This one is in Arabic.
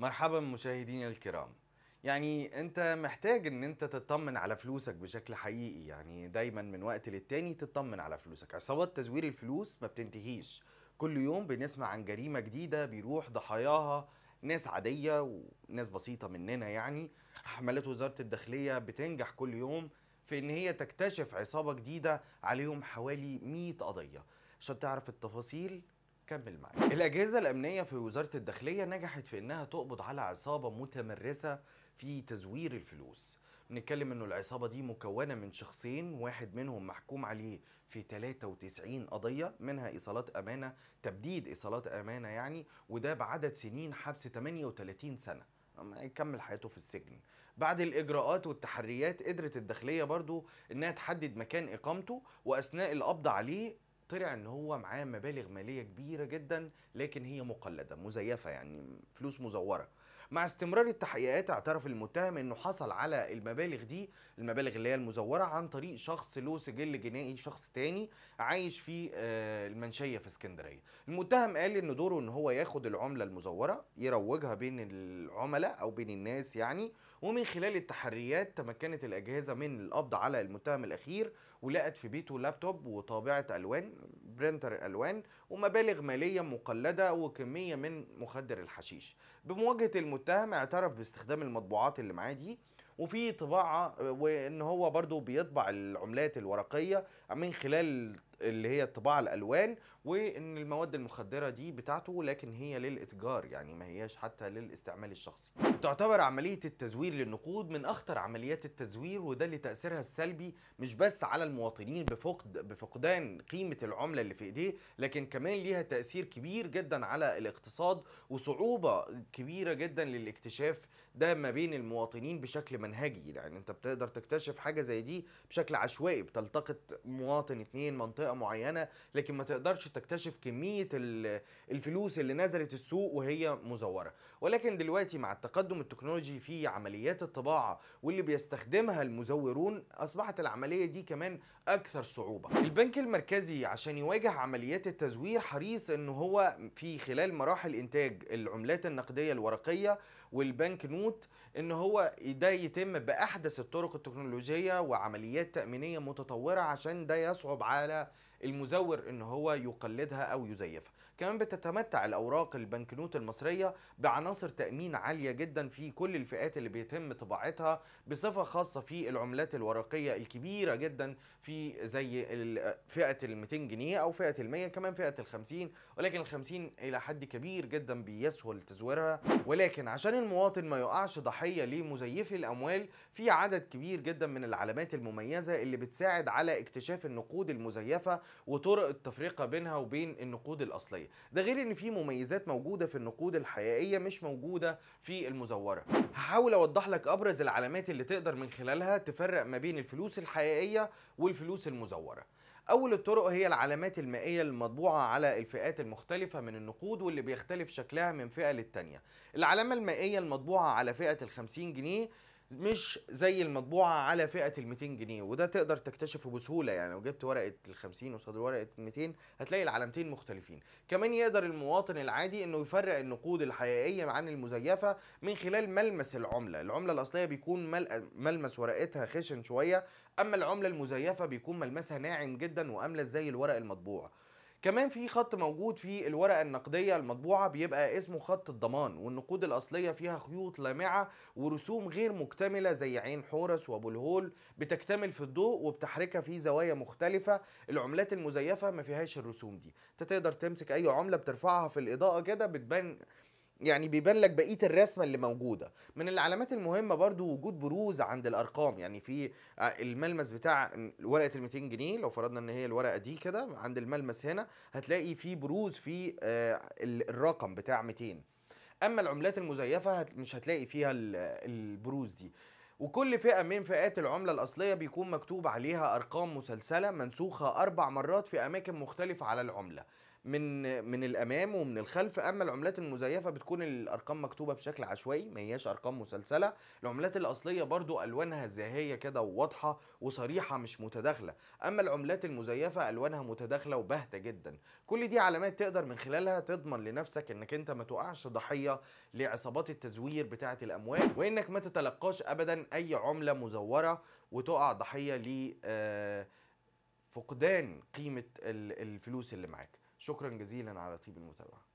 مرحبا مشاهدينا الكرام يعني انت محتاج ان انت تطمن على فلوسك بشكل حقيقي يعني دايما من وقت للتاني تطمن على فلوسك عصابات تزوير الفلوس ما بتنتهيش كل يوم بنسمع عن جريمة جديدة بيروح ضحاياها ناس عادية وناس بسيطة مننا يعني حملات وزارة الداخلية بتنجح كل يوم في ان هي تكتشف عصابة جديدة عليهم حوالي 100 قضية عشان تعرف التفاصيل كمل معايا الأجهزة الأمنية في وزارة الداخلية نجحت في أنها تقبض على عصابة متمرسة في تزوير الفلوس نتكلم انه العصابه دي مكونه من شخصين واحد منهم محكوم عليه في 93 قضيه منها ايصالات امانه تبديد ايصالات امانه يعني وده بعدد سنين حبس 38 سنه يكمل حياته في السجن بعد الإجراءات والتحريات قدرت الداخلية برضو إنها تحدد مكان إقامته وأثناء القبض عليه طلع ان هو معاه مبالغ ماليه كبيره جدا لكن هي مقلده مزيفه يعني فلوس مزوره مع استمرار التحقيقات اعترف المتهم انه حصل على المبالغ دي المبالغ اللي هي المزوره عن طريق شخص له سجل جنائي شخص تاني عايش في آه، المنشيه في اسكندريه المتهم قال ان دوره ان هو ياخد العمله المزوره يروجها بين العملاء او بين الناس يعني ومن خلال التحريات تمكنت الاجهزه من القبض على المتهم الاخير ولقت في بيته لابتوب وطابعه الوان برينتر الوان ومبالغ ماليه مقلده وكميه من مخدر الحشيش بمواجهه المتهم المتهم اعترف باستخدام المطبوعات اللي معاه دي وفي طباعه وان هو برضو بيطبع العملات الورقيه من خلال اللي هي الطباعه الالوان وان المواد المخدره دي بتاعته لكن هي للاتجار يعني ما هياش حتى للاستعمال الشخصي تعتبر عمليه التزوير للنقود من اخطر عمليات التزوير وده اللي تاثيرها السلبي مش بس على المواطنين بفقد بفقدان قيمه العمله اللي في ايديه لكن كمان ليها تاثير كبير جدا على الاقتصاد وصعوبه كبيره جدا للاكتشاف ده ما بين المواطنين بشكل منهجي يعني انت بتقدر تكتشف حاجه زي دي بشكل عشوائي بتلتقط مواطن اتنين منطقه معينه لكن ما تقدرش تكتشف كميه الفلوس اللي نزلت السوق وهي مزوره ولكن دلوقتي مع التقدم التكنولوجي في عمليات الطباعه واللي بيستخدمها المزورون اصبحت العمليه دي كمان اكثر صعوبه البنك المركزي عشان يواجه عمليات التزوير حريص ان هو في خلال مراحل انتاج العملات النقديه الورقيه والبنك نوت ان هو ده يتم باحدث الطرق التكنولوجيه وعمليات تامينيه متطوره عشان ده يصعب على المزور ان هو يقلدها او يزيفها كمان بتتمتع الاوراق البنكنوت المصريه بعناصر تامين عاليه جدا في كل الفئات اللي بيتم طباعتها بصفه خاصه في العملات الورقيه الكبيره جدا في زي فئه ال 200 جنيه او فئه ال 100 كمان فئه ال 50 ولكن ال 50 الى حد كبير جدا بيسهل تزويرها ولكن عشان المواطن ما يقعش ضحية لمزيفي الأموال في عدد كبير جدا من العلامات المميزة اللي بتساعد على اكتشاف النقود المزيفة وطرق التفرقة بينها وبين النقود الأصلية ده غير إن في مميزات موجودة في النقود الحقيقية مش موجودة في المزورة هحاول أوضح لك أبرز العلامات اللي تقدر من خلالها تفرق ما بين الفلوس الحقيقية والفلوس المزورة أول الطرق هي العلامات المائية المطبوعة على الفئات المختلفة من النقود واللي بيختلف شكلها من فئة للتانية العلامة المائية المطبوعة على فئة الخمسين جنيه مش زي المطبوعه على فئه ال 200 جنيه وده تقدر تكتشفه بسهوله يعني لو جبت ورقه ال 50 قصاد ورقه ال 200 هتلاقي العلامتين مختلفين كمان يقدر المواطن العادي انه يفرق النقود الحقيقيه عن المزيفه من خلال ملمس العمله العمله الاصليه بيكون ملمس ورقتها خشن شويه اما العمله المزيفه بيكون ملمسها ناعم جدا وأملس زي الورق المطبوع كمان في خط موجود في الورقه النقديه المطبوعه بيبقى اسمه خط الضمان والنقود الاصليه فيها خيوط لامعه ورسوم غير مكتمله زي عين حورس وابو الهول بتكتمل في الضوء وبتحركها في زوايا مختلفه العملات المزيفه ما فيهاش الرسوم دي انت تقدر تمسك اي عمله بترفعها في الاضاءه كده بتبان يعني بيبان لك بقيه الرسمه اللي موجوده من العلامات المهمه برضو وجود بروز عند الارقام يعني في آه، الملمس بتاع ورقه ال 200 جنيه لو فرضنا ان هي الورقه دي كده عند الملمس هنا هتلاقي في بروز في آه، الرقم بتاع 200 اما العملات المزيفه مش هتلاقي فيها البروز دي وكل فئة من فئات العملة الأصلية بيكون مكتوب عليها أرقام مسلسلة منسوخة أربع مرات في أماكن مختلفة على العملة من من الامام ومن الخلف اما العملات المزيفه بتكون الارقام مكتوبه بشكل عشوائي ما هياش ارقام مسلسله العملات الاصليه برضو الوانها زاهيه كده وواضحه وصريحه مش متداخله اما العملات المزيفه الوانها متداخله وباهته جدا كل دي علامات تقدر من خلالها تضمن لنفسك انك انت ما تقعش ضحيه لعصابات التزوير بتاعه الاموال وانك ما تتلقاش ابدا اي عمله مزوره وتقع ضحيه ل آه، فقدان قيمه الفلوس اللي معاك شكرا جزيلا على طيب المتابعه